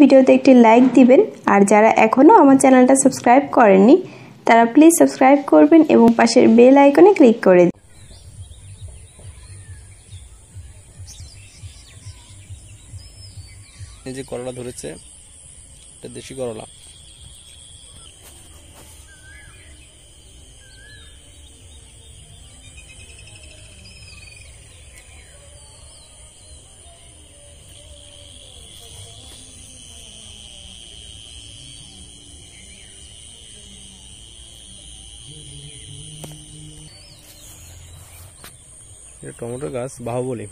ভিডিওতে একটি লাইক দিবেন আর যারা এখনও আমার চ্যানেলটা সাবস্ক্রাইব করেননি তারা প্লিজ সাবস্ক্রাইব করবেন এবং পাশের বেল আইকনে ক্লিক করে দিন যে করলা ধরেছে এটা দেশি করলা টমেটো গাছ বাহুবলী